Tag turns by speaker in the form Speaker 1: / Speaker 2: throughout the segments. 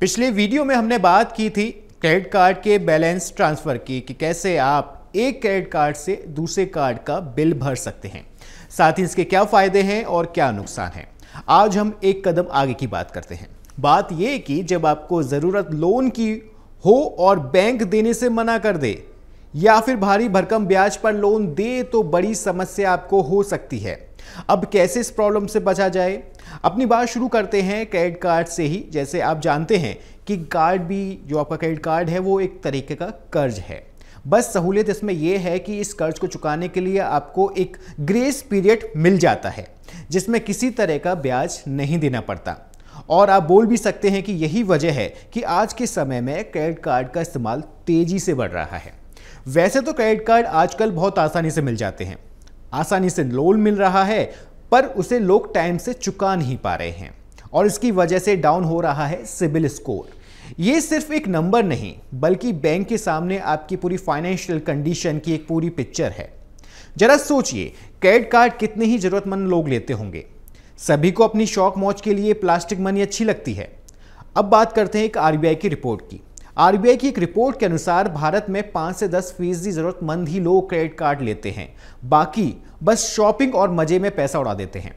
Speaker 1: पिछले वीडियो में हमने बात की थी क्रेडिट कार्ड के बैलेंस ट्रांसफ़र की कि कैसे आप एक क्रेडिट कार्ड से दूसरे कार्ड का बिल भर सकते हैं साथ ही इसके क्या फ़ायदे हैं और क्या नुकसान हैं आज हम एक कदम आगे की बात करते हैं बात यह कि जब आपको ज़रूरत लोन की हो और बैंक देने से मना कर दे या फिर भारी भरकम ब्याज पर लोन दे तो बड़ी समस्या आपको हो सकती है अब कैसे इस प्रॉब्लम से बचा जाए अपनी बात शुरू करते हैं क्रेडिट कार्ड से ही जैसे आप जानते हैं कि कार्ड भी जो आपका क्रेडिट कार्ड है वो एक तरीके का कर्ज है बस सहूलियत इसमें यह है कि इस कर्ज को चुकाने के लिए आपको एक ग्रेस पीरियड मिल जाता है जिसमें किसी तरह का ब्याज नहीं देना पड़ता और आप बोल भी सकते हैं कि यही वजह है कि आज के समय में क्रेडिट कार्ड का इस्तेमाल तेज़ी से बढ़ रहा है वैसे तो क्रेडिट कार्ड आजकल बहुत आसानी से मिल जाते हैं आसानी से लोन मिल रहा है पर उसे लोग टाइम से चुका नहीं पा रहे हैं और इसकी वजह से डाउन हो रहा है सिबिल स्कोर ये सिर्फ एक नंबर नहीं बल्कि बैंक के सामने आपकी पूरी फाइनेंशियल कंडीशन की एक पूरी पिक्चर है जरा सोचिए क्रेडिट कार्ड कितने ही जरूरतमंद लोग लेते होंगे सभी को अपनी शौक मौज के लिए प्लास्टिक मनी अच्छी लगती है अब बात करते हैं एक आरबीआई की रिपोर्ट की आरबीआई की एक रिपोर्ट के अनुसार भारत में 5 से 10 फीसदी जरूरतमंद ही लोग क्रेडिट कार्ड लेते हैं बाकी बस शॉपिंग और मजे में पैसा उड़ा देते हैं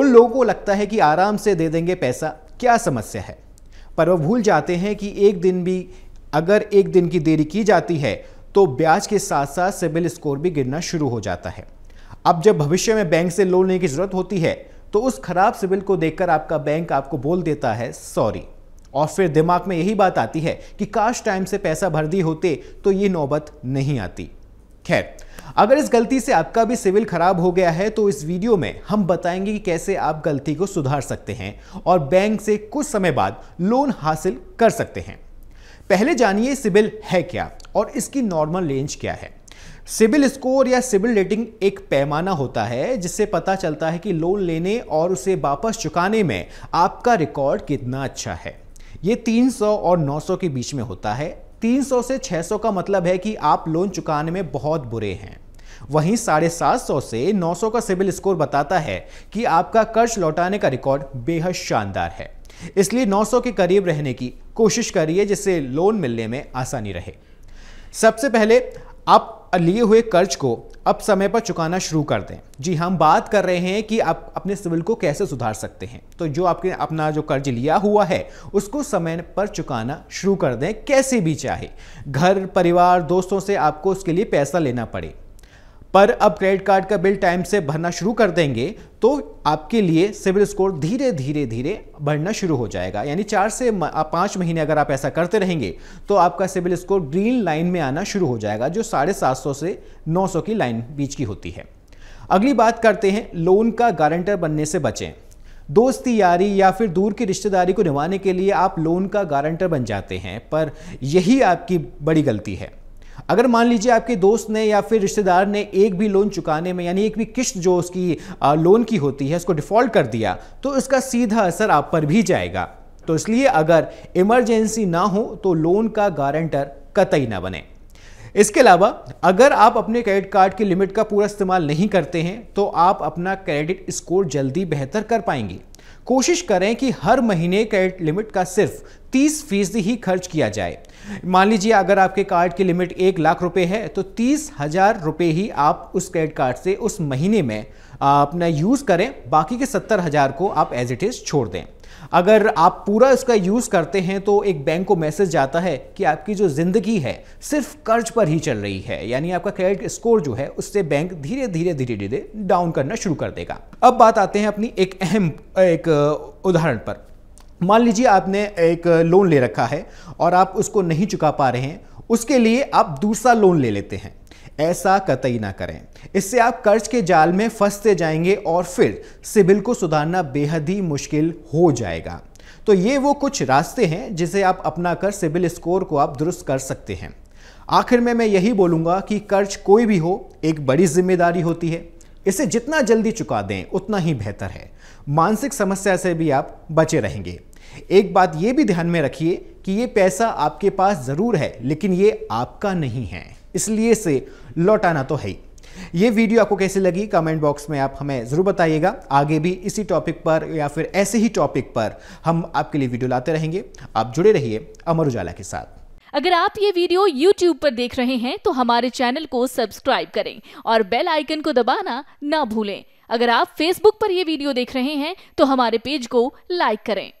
Speaker 1: उन लोगों को लगता है कि आराम से दे देंगे पैसा क्या समस्या है पर वह भूल जाते हैं कि एक दिन भी अगर एक दिन की देरी की जाती है तो ब्याज के साथ साथ सिविल स्कोर भी गिरना शुरू हो जाता है अब जब भविष्य में बैंक से लोन लेने की जरूरत होती है तो उस खराब सिबिल को देखकर आपका बैंक आपको बोल देता है सॉरी और फिर दिमाग में यही बात आती है कि काश टाइम से पैसा भर दी होते तो ये नौबत नहीं आती खैर अगर इस गलती से आपका भी सिविल खराब हो गया है तो इस वीडियो में हम बताएंगे कि कैसे आप गलती को सुधार सकते हैं और बैंक से कुछ समय बाद लोन हासिल कर सकते हैं पहले जानिए सिविल है क्या और इसकी नॉर्मल रेंज क्या है सिविल स्कोर या सिविल रेटिंग एक पैमाना होता है जिससे पता चलता है कि लोन लेने और उसे वापस चुकाने में आपका रिकॉर्ड कितना अच्छा है ये 300 और 900 के बीच में होता है 300 से 600 का मतलब है कि आप लोन चुकाने में बहुत बुरे हैं वहीं साढ़े सात सौ से नौ सौ का सिविल स्कोर बताता है कि आपका कर्ज लौटाने का रिकॉर्ड बेहद शानदार है इसलिए नौ सौ के करीब रहने की कोशिश करिए जिससे लोन मिलने में आसानी रहे सबसे पहले आप लिए हुए कर्ज को अब समय पर चुकाना शुरू कर दें जी हाँ, हम बात कर रहे हैं कि आप अपने सिविल को कैसे सुधार सकते हैं तो जो आपके अपना जो कर्ज लिया हुआ है उसको समय पर चुकाना शुरू कर दें कैसे भी चाहे घर परिवार दोस्तों से आपको उसके लिए पैसा लेना पड़े पर अब क्रेडिट कार्ड का बिल टाइम से भरना शुरू कर देंगे तो आपके लिए सिविल स्कोर धीरे धीरे धीरे बढ़ना शुरू हो जाएगा यानी चार से पाँच महीने अगर आप ऐसा करते रहेंगे तो आपका सिविल स्कोर ग्रीन लाइन में आना शुरू हो जाएगा जो साढ़े सात सौ से नौ सौ की लाइन बीच की होती है अगली बात करते हैं लोन का गारंटर बनने से बचें दोस्ती यारी या फिर दूर की रिश्तेदारी को निभाने के लिए आप लोन का गारंटर बन जाते हैं पर यही आपकी बड़ी गलती है अगर मान लीजिए आपके दोस्त ने या फिर रिश्तेदार ने एक भी लोन चुकाने में यानी एक भी किश्त जो उसकी लोन की होती है उसको डिफॉल्ट कर दिया तो इसका सीधा असर आप पर भी जाएगा तो इसलिए अगर इमरजेंसी ना हो तो लोन का गारंटर कतई ना बने इसके अलावा अगर आप अपने क्रेडिट कार्ड की लिमिट का पूरा इस्तेमाल नहीं करते हैं तो आप अपना क्रेडिट स्कोर जल्दी बेहतर कर पाएंगे कोशिश करें कि हर महीने क्रेडिट लिमिट का सिर्फ तीस फीसदी ही खर्च किया जाए मान लीजिए अगर आपके कार्ड की लिमिट एक लाख रुपए है तो तीस हज़ार रुपये ही आप उस क्रेडिट कार्ड से उस महीने में अपना यूज़ करें बाकी के सत्तर हज़ार को आप एज इट इज़ छोड़ दें अगर आप पूरा इसका यूज़ करते हैं तो एक बैंक को मैसेज जाता है कि आपकी जो ज़िंदगी है सिर्फ कर्ज पर ही चल रही है यानी आपका क्रेडिट स्कोर जो है उससे बैंक धीरे धीरे धीरे धीरे डाउन करना शुरू कर देगा अब बात आते हैं अपनी एक अहम एक उदाहरण पर मान लीजिए आपने एक लोन ले रखा है और आप उसको नहीं चुका पा रहे हैं उसके लिए आप दूसरा लोन ले लेते हैं ऐसा कतई ना करें इससे आप कर्ज के जाल में फंसते जाएंगे और फिर सिबिल को सुधारना बेहद ही मुश्किल हो जाएगा तो ये वो कुछ रास्ते हैं जिसे आप अपना कर सिबिल स्कोर को आप दुरुस्त कर सकते हैं आखिर में मैं यही बोलूँगा कि कर्ज कोई भी हो एक बड़ी जिम्मेदारी होती है इसे जितना जल्दी चुका दें उतना ही बेहतर है मानसिक समस्या से भी आप बचे रहेंगे एक बात ये भी ध्यान में रखिए कि ये पैसा आपके पास ज़रूर है लेकिन ये आपका नहीं है इसलिए से लौटाना तो है ये वीडियो आपको कैसे लगी कमेंट बॉक्स में आप हमें ज़रूर बताइएगा आगे भी इसी टॉपिक पर या फिर ऐसे ही टॉपिक पर हम आपके लिए वीडियो लाते रहेंगे आप जुड़े रहिए अमर उजाला के साथ अगर आप ये वीडियो YouTube पर देख रहे हैं तो हमारे चैनल को सब्सक्राइब करें और बेल आइकन को दबाना ना भूलें अगर आप Facebook पर यह वीडियो देख रहे हैं तो हमारे पेज को लाइक करें